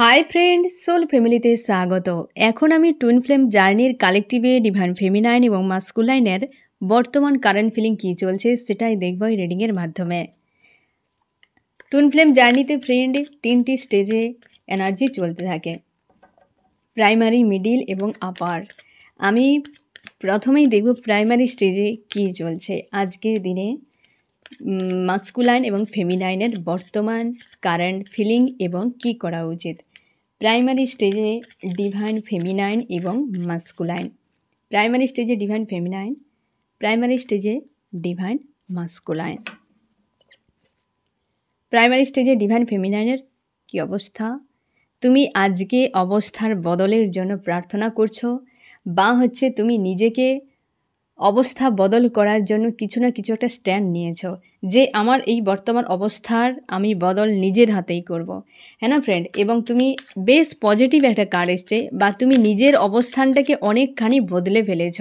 Hi friend soul ফ্যামিলিতে স্বাগত এখন আমি টুইন ফ্লেম জার্নির কালেকটিভে ডিভাইন ফেমিনাইন এবং মাস্কুলাইনের বর্তমান কারেন্ট ফিলিং কী চলছে সেটাই দেখব এই রিডিংয়ের মাধ্যমে টুন ফ্লেম জার্নিতে ফ্রেন্ড তিনটি স্টেজে এনার্জি চলতে থাকে প্রাইমারি মিডিল এবং আপার আমি প্রথমেই দেখব প্রাইমারি স্টেজে কী চলছে আজকের দিনে মাস্কুলাইন এবং ফেমিনাইনের বর্তমান কারেন্ট ফিলিং এবং কি করা উচিত প্রাইমারি স্টেজে ডিভাইন ফেমিনাইন এবং মাস্কুলাইন প্রাইমারি স্টেজে ডিভাইন ফেমিনাইন প্রাইমারি স্টেজে ডিভাইন মাস্কুলাইন প্রাইমারি স্টেজে ডিভাইন ফেমিনাইনের কি অবস্থা তুমি আজকে অবস্থার বদলের জন্য প্রার্থনা করছো বা হচ্ছে তুমি নিজেকে অবস্থা বদল করার জন্য কিছু না কিছু একটা স্ট্যান্ড নিয়েছ যে আমার এই বর্তমান অবস্থার আমি বদল নিজের হাতেই করব। হ্যাঁ না ফ্রেন্ড এবং তুমি বেশ পজিটিভ একটা কার এসছে বা তুমি নিজের অবস্থানটাকে অনেকখানি বদলে ফেলেছ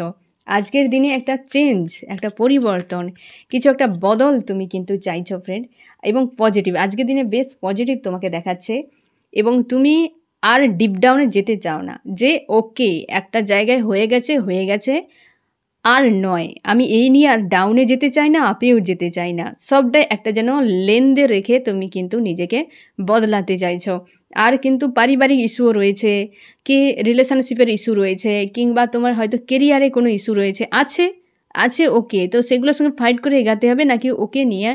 আজকের দিনে একটা চেঞ্জ একটা পরিবর্তন কিছু একটা বদল তুমি কিন্তু চাইছ ফ্রেন্ড এবং পজিটিভ আজকের দিনে বেশ পজিটিভ তোমাকে দেখাচ্ছে এবং তুমি আর ডিপ ডাউনে যেতে চাও না যে ওকে একটা জায়গায় হয়ে গেছে হয়ে গেছে আর নয় আমি এই নিয়ে আর ডাউনে যেতে চাই না আপেও যেতে চাই না সবটাই একটা যেন লেনদে রেখে তুমি কিন্তু নিজেকে বদলাতে চাইছো আর কিন্তু পারিবারিক ইস্যুও রয়েছে কি রিলেশনশিপের ইস্যু রয়েছে কিংবা তোমার হয়তো কেরিয়ারে কোনো ইস্যু রয়েছে আছে আছে ওকে তো সেগুলোর সঙ্গে ফাইট করে এগাতে হবে নাকি ওকে নিয়ে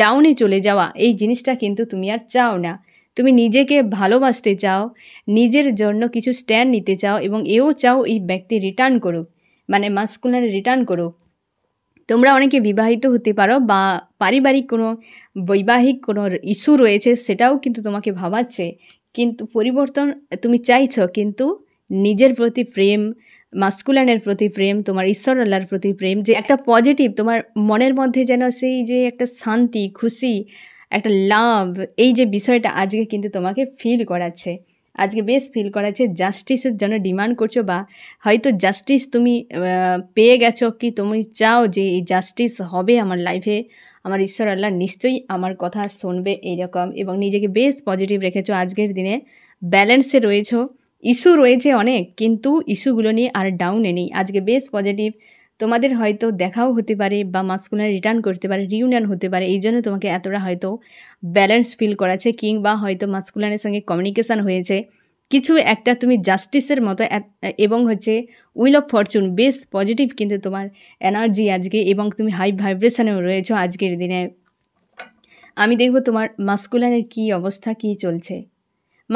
ডাউনে চলে যাওয়া এই জিনিসটা কিন্তু তুমি আর চাও না তুমি নিজেকে ভালোবাসতে চাও নিজের জন্য কিছু স্ট্যান্ড নিতে চাও এবং এও চাও এই ব্যক্তি রিটার্ন করুক মানে মাস্কুলার রিটার্ন করো তোমরা অনেকে বিবাহিত হতে পারো বা পারিবারিক কোনো বৈবাহিক কোনো ইস্যু রয়েছে সেটাও কিন্তু তোমাকে ভাবাচ্ছে কিন্তু পরিবর্তন তুমি চাইছ কিন্তু নিজের প্রতি প্রেম মাস্কুলানের প্রতি প্রেম তোমার ঈশ্বর আল্লাহর প্রতি প্রেম যে একটা পজিটিভ তোমার মনের মধ্যে যেন সেই যে একটা শান্তি খুশি একটা লাভ এই যে বিষয়টা আজকে কিন্তু তোমাকে ফিল করাচ্ছে আজকে বেশ ফিল করাচ্ছে জাস্টিসের জন্য ডিমান্ড করছো বা হয়তো জাস্টিস তুমি পেয়ে গেছো কি তুমি চাও যে এই জাস্টিস হবে আমার লাইফে আমার ঈশ্বর আল্লাহ নিশ্চয়ই আমার কথা শুনবে এইরকম এবং নিজেকে বেশ পজিটিভ রেখেছো আজকের দিনে ব্যালেন্সে রয়েছো ইস্যু রয়েছে অনেক কিন্তু ইস্যুগুলো নিয়ে আর ডাউনে নেই আজকে বেশ পজিটিভ তোমাদের হয়তো দেখাও হতে পারে বা মাস্কুলার রিটার্ন করতে পারে রিউনিয়ন হতে পারে এই জন্য তোমাকে এতটা হয়তো ব্যালেন্স ফিল করাছে কিংবা হয়তো মাস্কুলারের সঙ্গে কমিউনিকেশান হয়েছে কিছু একটা তুমি জাস্টিসের মতো এবং হচ্ছে উইল অফ ফরচুন বেশ পজিটিভ কিন্তু তোমার এনার্জি আজকে এবং তুমি হাই ভাইব্রেশনেও রয়েছো আজকের দিনে আমি দেখব তোমার মাস্কুলারের কি অবস্থা কি চলছে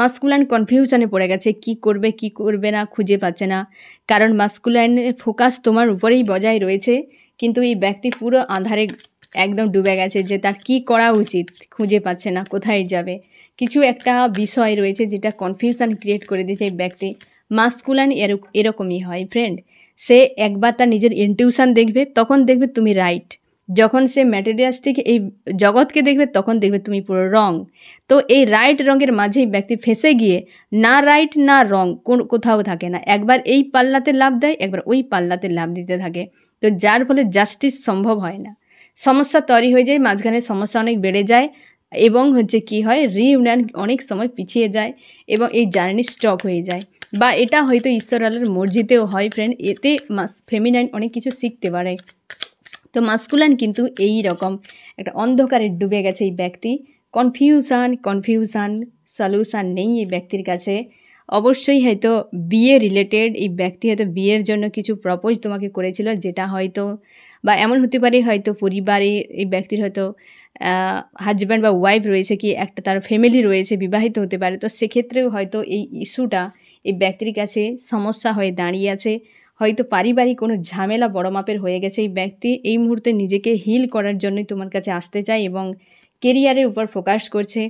মাস্কুলাইন কনফিউশনে পড়ে গেছে কি করবে কি করবে না খুঁজে পাচ্ছে না কারণ মাস্কুলাইনের ফোকাস তোমার উপরেই বজায় রয়েছে কিন্তু এই ব্যক্তি পুরো আধারে একদম ডুবে গেছে যে তার কি করা উচিত খুঁজে পাচ্ছে না কোথায় যাবে কিছু একটা বিষয় রয়েছে যেটা কনফিউশন ক্রিয়েট করে দিয়েছে এই ব্যক্তি মাস্কুলাইন এরকমই হয় ফ্রেন্ড সে একবার তার নিজের ইনটিউশান দেখবে তখন দেখবে তুমি রাইট যখন সে ম্যাটেরিয়ালসটিকে এই জগৎকে দেখবে তখন দেখবে তুমি পুরো রং তো এই রাইট রঙের মাঝেই ব্যক্তি ফেসে গিয়ে না রাইট না রং কোন কোথাও থাকে না একবার এই পাল্লাতে লাভ দেয় একবার ওই পাল্লাতে লাভ দিতে থাকে তো যার ফলে জাস্টিস সম্ভব হয় না সমস্যা তৈরি হয়ে যায় মাঝখানে সমস্যা অনেক বেড়ে যায় এবং হচ্ছে কি হয় রিউনিয়ন অনেক সময় পিছিয়ে যায় এবং এই জার্নি স্টক হয়ে যায় বা এটা হয়তো ঈশ্বর আলোর মর্জিতেও হয় ফ্রেন্ড এতে ফেমিনাইন অনেক কিছু শিখতে পারে তো মাস্কুলান কিন্তু এই রকম একটা অন্ধকারে ডুবে গেছে এই ব্যক্তি কনফিউশান কনফিউশান সলিউশান নেই এই ব্যক্তির কাছে অবশ্যই হয়তো বিয়ে রিলেটেড এই ব্যক্তি হয়তো বিয়ের জন্য কিছু প্রপোজ তোমাকে করেছিল যেটা হয়তো বা এমন হতে পারে হয়তো পরিবারে এই ব্যক্তির হয়তো হাজব্যান্ড বা ওয়াইফ রয়েছে কি একটা তার ফ্যামিলি রয়েছে বিবাহিত হতে পারে তো সেক্ষেত্রেও হয়তো এই ইস্যুটা এই ব্যক্তির কাছে সমস্যা হয়ে দাঁড়িয়ে আছে হয়তো পারিবারিক কোনো ঝামেলা বড় মাপের হয়ে গেছে এই ব্যক্তি এই মুহূর্তে নিজেকে হিল করার জন্যই তোমার কাছে আসতে চায় এবং কেরিয়ারের উপর ফোকাস করছে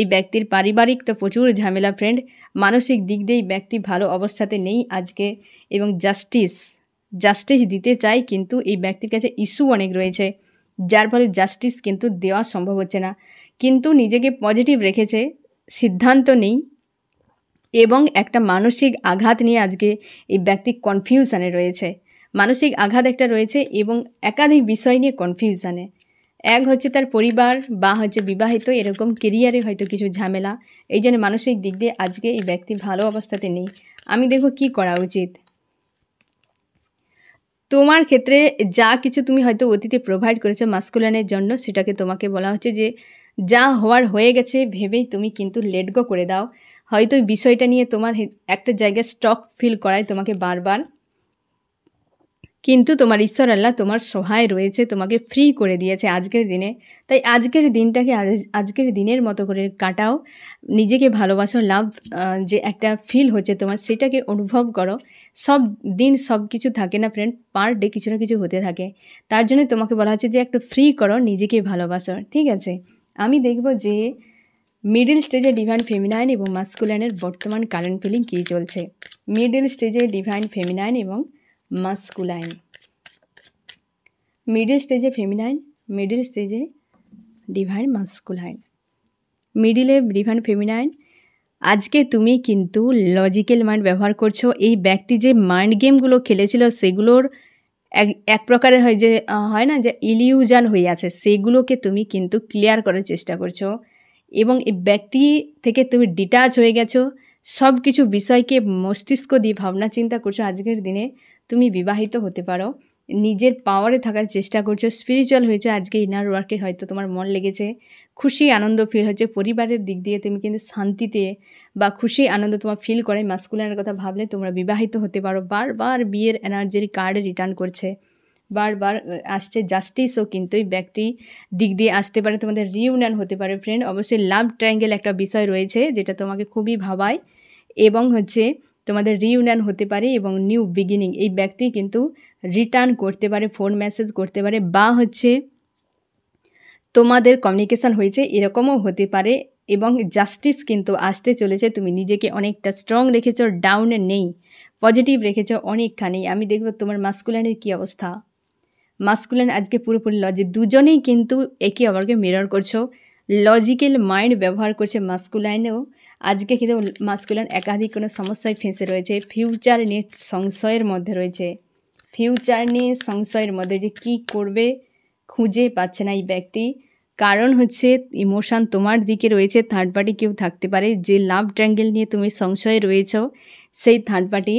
এই ব্যক্তির পারিবারিক তো প্রচুর ঝামেলা ফ্রেন্ড মানসিক দিক দিয়ে এই ব্যক্তি ভালো অবস্থাতে নেই আজকে এবং জাস্টিস জাস্টিস দিতে চাই কিন্তু এই ব্যক্তির কাছে ইস্যু অনেক রয়েছে যার ফলে জাস্টিস কিন্তু দেওয়া সম্ভব হচ্ছে না কিন্তু নিজেকে পজিটিভ রেখেছে সিদ্ধান্ত নেই এবং একটা মানসিক আঘাত নিয়ে আজকে এই ব্যক্তি কনফিউশানে রয়েছে মানসিক আঘাত একটা রয়েছে এবং একাধিক বিষয় নিয়ে কনফিউশানে এক হচ্ছে তার পরিবার বা হচ্ছে বিবাহিত এরকম কেরিয়ারে হয়তো কিছু ঝামেলা এই জন্য মানসিক দিক দিয়ে আজকে এই ব্যক্তি ভালো অবস্থাতে নেই আমি দেখব কি করা উচিত তোমার ক্ষেত্রে যা কিছু তুমি হয়তো অতীতে প্রোভাইড করেছো মাস্কুলানের জন্য সেটাকে তোমাকে বলা হচ্ছে যে যা হওয়ার হয়ে গেছে ভেবেই তুমি কিন্তু লেটগো করে দাও হয়তো ওই বিষয়টা নিয়ে তোমার একটা জায়গায় স্টক ফিল করায় তোমাকে বারবার কিন্তু তোমার ঈশ্বর আল্লাহ তোমার সহায় রয়েছে তোমাকে ফ্রি করে দিয়েছে আজকের দিনে তাই আজকের দিনটাকে আজকের দিনের মতো করে কাটাও নিজেকে ভালোবাসো লাভ যে একটা ফিল হচ্ছে তোমার সেটাকে অনুভব করো সব দিন সব কিছু থাকে না ফ্রেন্ড পার ডে কিছু না কিছু হতে থাকে তার জন্য তোমাকে বলা হচ্ছে যে একটা ফ্রি করো নিজেকে ভালোবাসো ঠিক আছে আমি দেখব যে মিডিল স্টেজে ডিভাইন ফেমিনাইন এবং মাস্কুলাইনের বর্তমান কারেন্ট ফিলিং কী চলছে মিডিল স্টেজে ডিভাইন ফেমিনাইন এবং মাস্কুলাইন মিডিল স্টেজে ফেমিনাইন মিডিল স্টেজে ডিভাইন মাস্কুলাইন মিডিলে ডিভাইন ফেমিনাইন আজকে তুমি কিন্তু লজিক্যাল মাইন্ড ব্যবহার করছো এই ব্যক্তি যে মাইন্ড গেমগুলো খেলেছিল সেগুলোর এক এক প্রকারের হয় যে হয় না যে ইলিউজান হয়ে আছে সেগুলোকে তুমি কিন্তু ক্লিয়ার করার চেষ্টা করছো এবং এই ব্যক্তি থেকে তুমি ডিটাচ হয়ে গেছো সব কিছু বিষয়কে মস্তিষ্ক দিয়ে ভাবনা চিন্তা করছো আজকের দিনে তুমি বিবাহিত হতে পারো নিজের পাওয়ারে থাকার চেষ্টা করছো স্পিরিচুয়াল হয়েছে আজকে ইনার ওয়ার্কে হয়তো তোমার মন লেগেছে খুশি আনন্দ ফিল হচ্ছে পরিবারের দিক দিয়ে তুমি কিন্তু শান্তিতে বা খুশি আনন্দ তোমার ফিল করে মাস্কুলারের কথা ভাবলে তোমরা বিবাহিত হতে পারো বারবার বিয়ের এনার্জির কার্ড রিটার্ন করছে বারবার আসছে জাস্টিসও কিন্তু এই ব্যক্তি দিক দিয়ে আসতে পারে তোমাদের রিউনিয়ন হতে পারে ফ্রেন্ড অবশ্যই লাভ ট্রাইঙ্গেল একটা বিষয় রয়েছে যেটা তোমাকে খুবই ভাবায় এবং হচ্ছে তোমাদের রিউনিয়ন হতে পারে এবং নিউ বিগিনিং এই ব্যক্তি কিন্তু রিটার্ন করতে পারে ফোন মেসেজ করতে পারে বা হচ্ছে তোমাদের কমিউনিকেশান হয়েছে এরকমও হতে পারে এবং জাস্টিস কিন্তু আসতে চলেছে তুমি নিজেকে অনেকটা স্ট্রং রেখেছো ডাউনে নেই পজিটিভ রেখেছো অনেকখানি আমি দেখব তোমার মাস্কুলানের কি অবস্থা মাস্কুলেন আজকে পুরোপুরি লজিক দুজনেই কিন্তু একে অপরকে মিরর করছো লজিক্যাল মাইন্ড ব্যবহার করছে মাস্কুলাইনেও আজকে কিন্তু মাস্কুলেন একাধিক কোনো সমস্যায় ফেঁসে রয়েছে ফিউচার নিয়ে সংশয়ের মধ্যে রয়েছে ফিউচার নিয়ে সংশয়ের মধ্যে যে কি করবে খুঁজে পাচ্ছে না এই ব্যক্তি কারণ হচ্ছে ইমোশান তোমার দিকে রয়েছে থার্ড পার্টি কেউ থাকতে পারে যে লাভ ট্র্যাঙ্গেল নিয়ে তুমি সংশয়ে রয়েছ সেই থার্ড পার্টি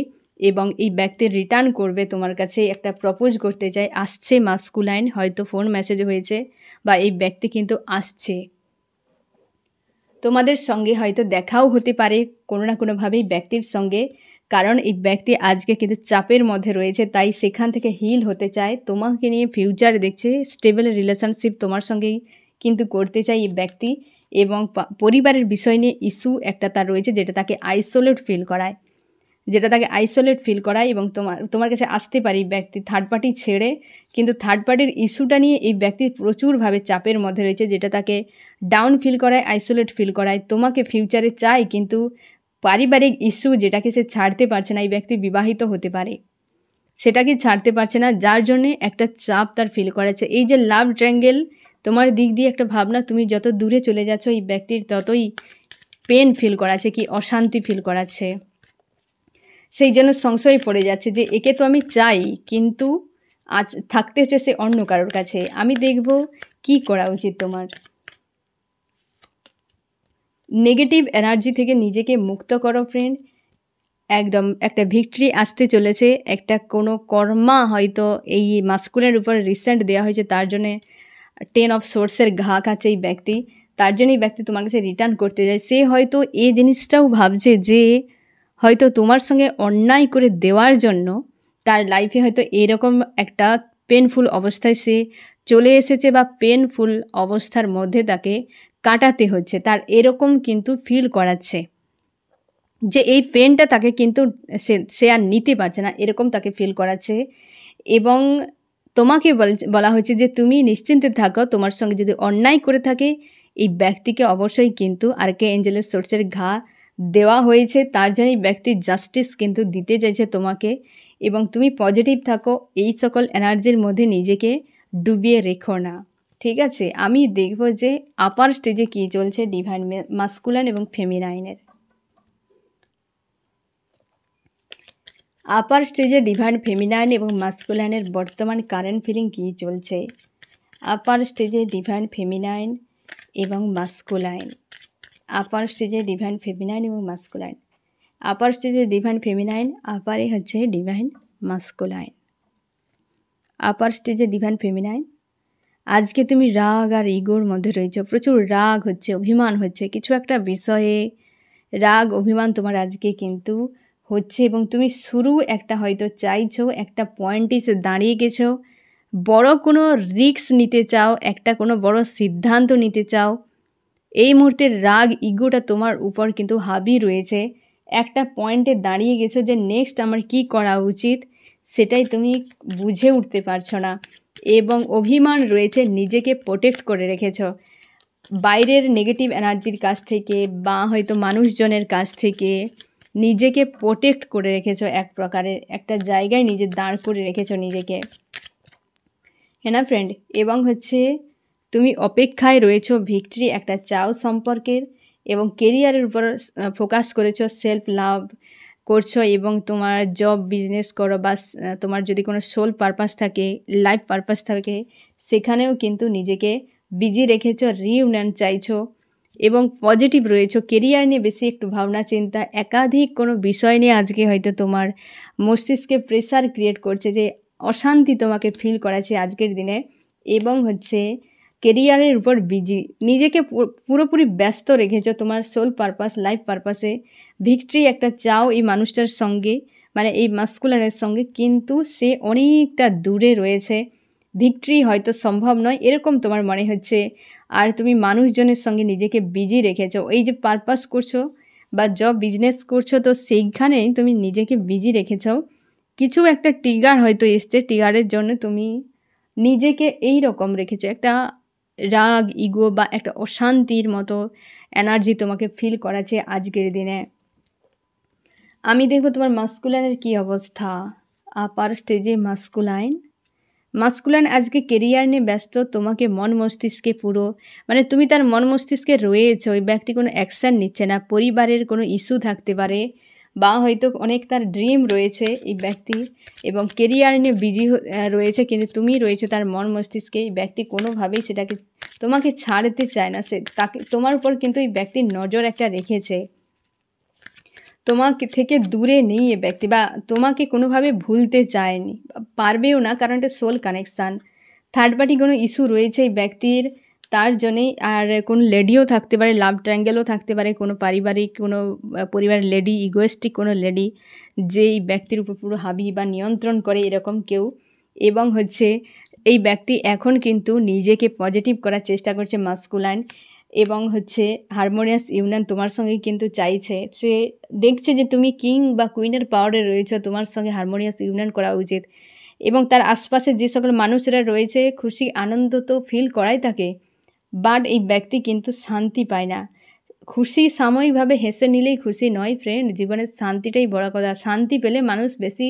এবং এই ব্যক্তির রিটার্ন করবে তোমার কাছে একটা প্রপোজ করতে চাই আসছে মাস্কুলাইন হয়তো ফোন মেসেজ হয়েছে বা এই ব্যক্তি কিন্তু আসছে তোমাদের সঙ্গে হয়তো দেখাও হতে পারে কোনো না কোনোভাবেই ব্যক্তির সঙ্গে কারণ এই ব্যক্তি আজকে কিন্তু চাপের মধ্যে রয়েছে তাই সেখান থেকে হিল হতে চায় তোমাকে নিয়ে ফিউচার দেখছে স্টেবল রিলেশনশিপ তোমার সঙ্গেই কিন্তু করতে চায় এই ব্যক্তি এবং পরিবারের বিষয় নিয়ে ইস্যু একটা তার রয়েছে যেটা তাকে আইসোলেট ফিল করায় যেটা তাকে আইসোলেট ফিল করায় এবং তোমার তোমার কাছে আসতে পারে এই ব্যক্তি থার্ড পার্টি ছেড়ে কিন্তু থার্ড পার্টির ইস্যুটা নিয়ে এই ব্যক্তি প্রচুরভাবে চাপের মধ্যে রয়েছে যেটা তাকে ডাউন ফিল করায় আইসোলেট ফিল করায় তোমাকে ফিউচারে চায় কিন্তু পারিবারিক ইস্যু যেটাকে সে ছাড়তে পারছে না এই ব্যক্তি বিবাহিত হতে পারে সেটাকে ছাড়তে পারছে না যার জন্যে একটা চাপ তার ফিল করাচ্ছে এই যে লাভ ট্র্যাঙ্গেল তোমার দিক দিয়ে একটা ভাবনা তুমি যত দূরে চলে যাচ্ছ এই ব্যক্তির ততই পেন ফিল করাছে কি অশান্তি ফিল করাচ্ছে সেই জন্য সংশয় পড়ে যাচ্ছে যে একে তো আমি চাই কিন্তু আজ থাকতে হচ্ছে সে অন্য কারোর কাছে আমি দেখব কি করা উচিত তোমার নেগেটিভ এনার্জি থেকে নিজেকে মুক্ত করো ফ্রেন্ড একদম একটা ভিক্টরি আসতে চলেছে একটা কোনো কর্মা হয়তো এই মাস্কুলের উপর রিসেন্ট দেওয়া হয়েছে তার জন্যে টেন অফ সোর্সের ঘা আছে এই ব্যক্তি তার জন্য এই ব্যক্তি তোমার কাছে রিটার্ন করতে যায় সে হয়তো এই জিনিসটাও ভাবছে যে হয়তো তোমার সঙ্গে অন্যায় করে দেওয়ার জন্য তার লাইফে হয়তো এরকম একটা পেনফুল অবস্থায় সে চলে এসেছে বা পেনফুল অবস্থার মধ্যে তাকে কাটাতে হচ্ছে তার এরকম কিন্তু ফিল করাচ্ছে যে এই পেনটা তাকে কিন্তু সে সে আর নিতে পারছে না এরকম তাকে ফিল করাচ্ছে এবং তোমাকে বলা হয়েছে যে তুমি নিশ্চিন্তে থাকো তোমার সঙ্গে যদি অন্যায় করে থাকে এই ব্যক্তিকে অবশ্যই কিন্তু আর কে এঞ্জেলের সোর্সের ঘা দেওয়া হয়েছে তার জন্যই ব্যক্তি জাস্টিস কিন্তু দিতে চাইছে তোমাকে এবং তুমি পজিটিভ থাকো এই সকল এনার্জির মধ্যে নিজেকে ডুবিয়ে রেখো না ঠিক আছে আমি দেখব যে আপার স্টেজে কী চলছে ডিভাইন মাস্কুলান এবং ফেমিনাইনের আপার স্টেজে ডিভাইন ফেমিনাইন এবং মাস্কুলানের বর্তমান কারেন্ট ফিলিং কী চলছে আপার স্টেজে ডিভাইন ফেমিনাইন এবং মাস্কুলাইন আপার স্টেজে ডিভাইন ফেমিনাইন এবং মাস্কুলাইন আপার স্টেজে ডিভাইন ফেমিনাইন আপারে হচ্ছে ডিভাইন মাস্কুলাইন আপার স্টেজে ডিভাইন ফেমিনাইন আজকে তুমি রাগ আর ইগোর মধ্যে রয়েছ প্রচুর রাগ হচ্ছে অভিমান হচ্ছে কিছু একটা বিষয়ে রাগ অভিমান তোমার আজকে কিন্তু হচ্ছে এবং তুমি শুরু একটা হয়তো চাইছ একটা পয়েন্ট এসে দাঁড়িয়ে গেছো বড় কোনো রিক্স নিতে চাও একটা কোনো বড় সিদ্ধান্ত নিতে চাও এই মুহূর্তের রাগ ইগোটা তোমার উপর কিন্তু হাবি রয়েছে একটা পয়েন্টে দাঁড়িয়ে গেছো যে নেক্সট আমার কি করা উচিত সেটাই তুমি বুঝে উঠতে পারছো না এবং অভিমান রয়েছে নিজেকে প্রোটেক্ট করে রেখেছো বাইরের নেগেটিভ এনার্জির কাছ থেকে বা হয়তো মানুষজনের কাছ থেকে নিজেকে প্রোটেক্ট করে রেখেছো এক প্রকারের একটা জায়গায় নিজে দাঁড় করে রেখেছো নিজেকে হ্যাঁ না ফ্রেন্ড এবং হচ্ছে তুমি অপেক্ষায় রয়েছো ভিক্টরি একটা চাও সম্পর্কের এবং কেরিয়ারের উপর ফোকাস করেছো সেলফ লাভ করছো এবং তোমার জব বিজনেস করো বা তোমার যদি কোনো সোল পারপাস থাকে লাইফ পারপাস থাকে সেখানেও কিন্তু নিজেকে বিজি রেখেছো রিউনিয়ন চাইছো এবং পজিটিভ রয়েছো কেরিয়ার নিয়ে বেশি একটু ভাবনা চিন্তা একাধিক কোনো বিষয় নিয়ে আজকে হয়তো তোমার মস্তিষ্কে প্রেসার ক্রিয়েট করছে যে অশান্তি তোমাকে ফিল করাচ্ছে আজকের দিনে এবং হচ্ছে কেরিয়ারের উপর বিজি নিজেকে পুরোপুরি ব্যস্ত রেখেছ তোমার সোল পারপাস লাইফ পারপাসে ভিক্টরি একটা চাও এই মানুষটার সঙ্গে মানে এই মাস্কুলারের সঙ্গে কিন্তু সে অনেকটা দূরে রয়েছে ভিক্টরি হয়তো সম্ভব নয় এরকম তোমার মনে হচ্ছে আর তুমি মানুষজনের সঙ্গে নিজেকে বিজি রেখেছো এই যে পারপাস করছো বা জব বিজনেস করছো তো সেইখানেই তুমি নিজেকে বিজি রেখেছ কিছু একটা টিগার হয়তো এসছে টিগারের জন্য তুমি নিজেকে এই রকম রেখেছো একটা রাগ ইগো বা একটা অশান্তির মতো এনার্জি তোমাকে ফিল করাচ্ছে আজকের দিনে আমি দেখবো তোমার মাস্কুলাইনের কি অবস্থা আপার স্টেজে মাস্কুলাইন মাস্কুলাইন আজকে কেরিয়ার নিয়ে ব্যস্ত তোমাকে মন মস্তিষ্কে পুরো মানে তুমি তার মন মস্তিষ্কে রয়েছ ওই ব্যক্তি কোনো অ্যাকশান নিচ্ছে না পরিবারের কোনো ইস্যু থাকতে পারে বা হয়তো অনেক তার ড্রিম রয়েছে এই ব্যক্তি এবং কেরিয়ার নিয়ে বিজি রয়েছে কিন্তু তুমি রয়েছে তার মন মস্তিষ্কে এই ব্যক্তি কোনোভাবেই সেটাকে তোমাকে ছাড়তে চায় না সে তাকে তোমার উপর কিন্তু এই ব্যক্তির নজর একটা রেখেছে তোমাকে থেকে দূরে নেই এ ব্যক্তি বা তোমাকে কোনোভাবে ভুলতে চায়নি পারবেও না কারণ এটা সোল কানেকশান থার্ড পার্টি কোনো ইস্যু রয়েছে এই ব্যক্তির তার জন্যেই আর কোনো লেডিও থাকতে পারে লাভ ট্রাঙ্গেলও থাকতে পারে কোনো পারিবারিক কোনো পরিবারের লেডি ইগোয়েস্টিক কোনো লেডি যেই ব্যক্তির উপর পুরো হাবি বা নিয়ন্ত্রণ করে এরকম কেউ এবং হচ্ছে এই ব্যক্তি এখন কিন্তু নিজেকে পজিটিভ করার চেষ্টা করছে মাস্কুলাইন এবং হচ্ছে হারমোনিয়াস ইউনিয়ন তোমার সঙ্গে কিন্তু চাইছে সে দেখছে যে তুমি কিং বা কুইনের পাওয়ারে রয়েছে তোমার সঙ্গে হারমোনিয়াস ইউনিয়ন করা উচিত এবং তার আশপাশে যে সকল মানুষরা রয়েছে খুশি আনন্দ তো ফিল করাই তাকে বাট এই ব্যক্তি কিন্তু শান্তি পায় না খুশি সাময়িকভাবে হেসে নিলেই খুশি নয় ফ্রেন্ড জীবনের শান্তিটাই বড় কথা শান্তি পেলে মানুষ বেশি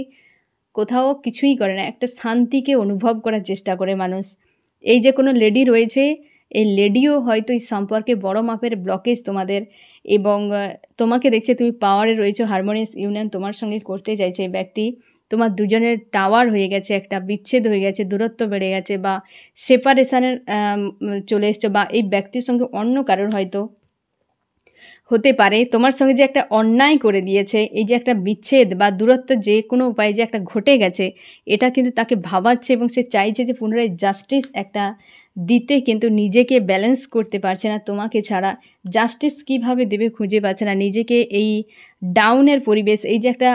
কোথাও কিছুই করে না একটা শান্তিকে অনুভব করার চেষ্টা করে মানুষ এই যে কোনো লেডি রয়েছে এই লেডিও হয়তো এই সম্পর্কে বড় মাপের ব্লকেজ তোমাদের এবং তোমাকে দেখছে তুমি পাওয়ারে রয়েছে হারমোনিয়াস ইউনিয়ন তোমার সঙ্গে করতে চাইছে ব্যক্তি তোমার দুজনের টাওয়ার হয়ে গেছে একটা বিচ্ছেদ হয়ে গেছে দূরত্ব বেড়ে গেছে বা সেপারেশানের চলে এসছো বা এই ব্যক্তির সঙ্গে অন্য কারোর হয়তো হতে পারে তোমার সঙ্গে যে একটা অন্যায় করে দিয়েছে এই যে একটা বিচ্ছেদ বা দূরত্ব যে কোনো উপায়ে যে একটা ঘটে গেছে এটা কিন্তু তাকে ভাবাচ্ছে এবং সে চাইছে যে পুনরায় জাস্টিস একটা দিতে কিন্তু নিজেকে ব্যালেন্স করতে পারছে না তোমাকে ছাড়া জাস্টিস কিভাবে দেবে খুঁজে পাচ্ছে না নিজেকে এই ডাউনের পরিবেশ এই যে একটা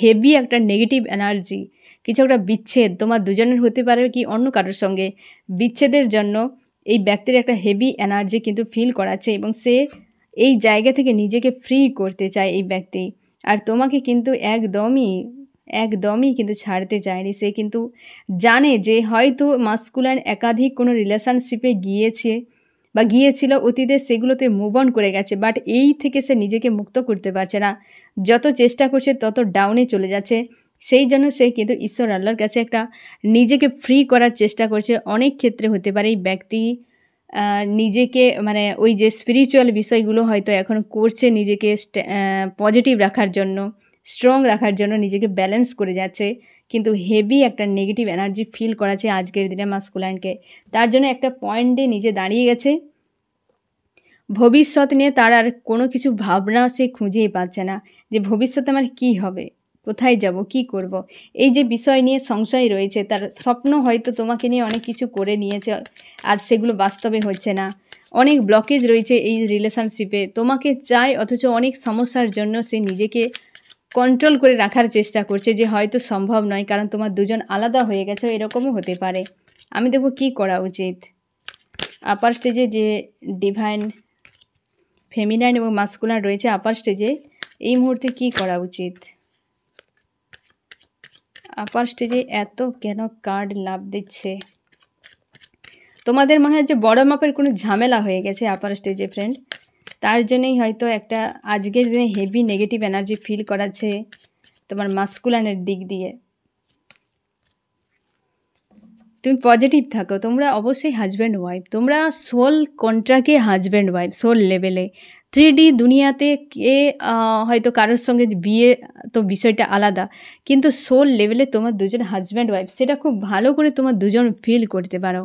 হেভি একটা নেগেটিভ এনার্জি কিছু একটা বিচ্ছেদ তোমার দুজনের হতে পারে কি অন্য কারোর সঙ্গে বিচ্ছেদের জন্য এই ব্যক্তির একটা হেভি এনার্জি কিন্তু ফিল করাচ্ছে এবং সে এই জায়গা থেকে নিজেকে ফ্রি করতে চায় এই ব্যক্তি আর তোমাকে কিন্তু একদমই একদমই কিন্তু ছাড়তে চায়নি সে কিন্তু জানে যে হয়তো মাস্কুলার একাধিক কোনো রিলেশনশিপে গিয়েছে বা গিয়েছিল অতীতে সেগুলোতে মুভ অন করে গেছে বাট এই থেকে সে নিজেকে মুক্ত করতে পারছে না যত চেষ্টা করছে তত ডাউনে চলে যাচ্ছে সেই জন্য সে কিন্তু ঈশ্বর আল্লাহর কাছে একটা নিজেকে ফ্রি করার চেষ্টা করছে অনেক ক্ষেত্রে হতে পারে এই ব্যক্তি নিজেকে মানে ওই যে স্পিরিচুয়াল বিষয়গুলো হয়তো এখন করছে নিজেকে পজিটিভ রাখার জন্য স্ট্রং রাখার জন্য নিজেকে ব্যালেন্স করে যাচ্ছে কিন্তু হেভি একটা নেগেটিভ এনার্জি ফিল করাচ্ছে আজকের দিনে মাস্কুলাইনকে তার জন্য একটা পয়েন্টে নিজে দাঁড়িয়ে গেছে ভবিষ্যৎ নিয়ে তার আর কোনো কিছু ভাবনা সে খুঁজেই পাচ্ছে না যে ভবিষ্যতে আমার কি হবে কোথায় যাব কি করব। এই যে বিষয় নিয়ে সংশয় রয়েছে তার স্বপ্ন হয়তো তোমাকে নিয়ে অনেক কিছু করে নিয়েছে আর সেগুলো বাস্তবে হচ্ছে না অনেক ব্লকেজ রয়েছে এই রিলেশনশিপে তোমাকে চায় অথচ অনেক সমস্যার জন্য সে নিজেকে কন্ট্রোল করে রাখার চেষ্টা করছে যে হয়তো সম্ভব নয় কারণ তোমার দুজন আলাদা হয়ে গেছে এরকমও হতে পারে আমি দেখব কি করা উচিত আপার স্টেজে যে ডিভাইন ফেমিনাইন এবং মাস্কুলার রয়েছে আপার স্টেজে এই মুহূর্তে কি করা উচিত আপার স্টেজে এত কেন কার্ড লাভ দিচ্ছে তোমাদের মনে হয় যে বড় মাপের কোনো ঝামেলা হয়ে গেছে আপার স্টেজে ফ্রেন্ড তার জন্যেই হয়তো একটা আজকের দিনে হেভি নেগেটিভ এনার্জি ফিল করাচ্ছে তোমার মাস্কুলানের দিক দিয়ে তুমি পজিটিভ থাকো তোমরা অবশ্যই হাজব্যান্ড ওয়াইফ তোমরা সোল কন্ট্রাকে হাজব্যান্ড ওয়াইফ সোল লেভেলে থ্রি ডি দুনিয়াতে কে হয়তো কারোর সঙ্গে বিয়ে তো বিষয়টা আলাদা কিন্তু সোল লেভেলে তোমার দুজন হাজব্যান্ড ওয়াইফ সেটা খুব ভালো করে তোমার দুজন ফিল করতে পারো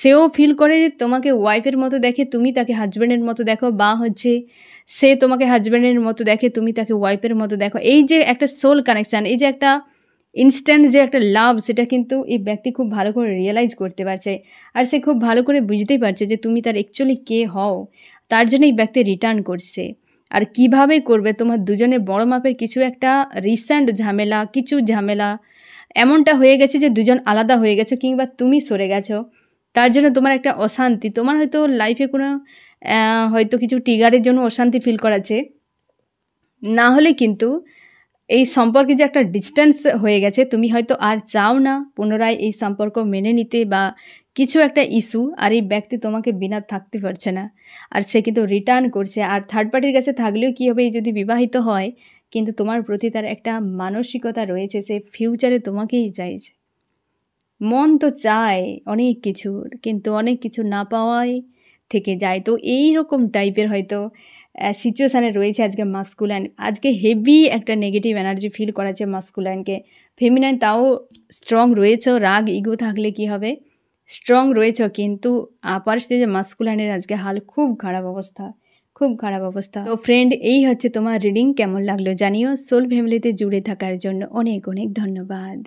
সেও ফিল করে যে তোমাকে ওয়াইফের মতো দেখে তুমি তাকে হাজব্যান্ডের মতো দেখো বা হচ্ছে সে তোমাকে হাজব্যান্ডের মতো দেখে তুমি তাকে ওয়াইফের মতো দেখো এই যে একটা সোল কানেকশান এই যে একটা ইনস্ট্যান্ট যে একটা লাভ সেটা কিন্তু এই ব্যক্তি খুব ভালো করে রিয়েলাইজ করতে পারছে আর সে খুব ভালো করে বুঝতেই পারছে যে তুমি তার অ্যাকচুয়ালি কে হও তার জন্য এই ব্যক্তি রিটার্ন করছে আর কিভাবে করবে তোমার দুজনের বড় মাপের কিছু একটা রিসেন্ট ঝামেলা কিছু ঝামেলা এমনটা হয়ে গেছে যে দুজন আলাদা হয়ে গেছো কিংবা তুমি সরে গেছো তার জন্য তোমার একটা অশান্তি তোমার হয়তো লাইফে কোনো হয়তো কিছু টিগারের জন্য অশান্তি ফিল করাচ্ছে না হলে কিন্তু এই সম্পর্কে যে একটা ডিস্টেন্স হয়ে গেছে তুমি হয়তো আর চাও না পুনরায় এই সম্পর্ক মেনে নিতে বা কিছু একটা ইস্যু আর এই ব্যক্তি তোমাকে বিনা থাকতে পারছে না আর সে কিন্তু রিটার্ন করছে আর থার্ড পার্টির কাছে থাকলেও কী হবে যদি বিবাহিত হয় কিন্তু তোমার প্রতি তার একটা মানসিকতা রয়েছে সে ফিউচারে তোমাকেই চাইছে মন তো চায় অনেক কিছুর কিন্তু অনেক কিছু না পাওয়ায় থেকে যায় তো এই রকম টাইপের হয়তো সিচুয়েশানে রয়েছে আজকে মাস্কুলাইন আজকে হেভি একটা নেগেটিভ এনার্জি ফিল করাচ্ছে মাস্কুলাইনকে ফেমিনাইন তাও স্ট্রং রয়েছ রাগ ইগো থাকলে কি হবে স্ট্রং রয়েছ কিন্তু আপার স্টেজে মাস্কুলাইনের আজকে হাল খুব খারাপ অবস্থা খুব খারাপ অবস্থা তো ফ্রেন্ড এই হচ্ছে তোমার রিডিং কেমন লাগলো জানিও সোল ফ্যামিলিতে জুড়ে থাকার জন্য অনেক অনেক ধন্যবাদ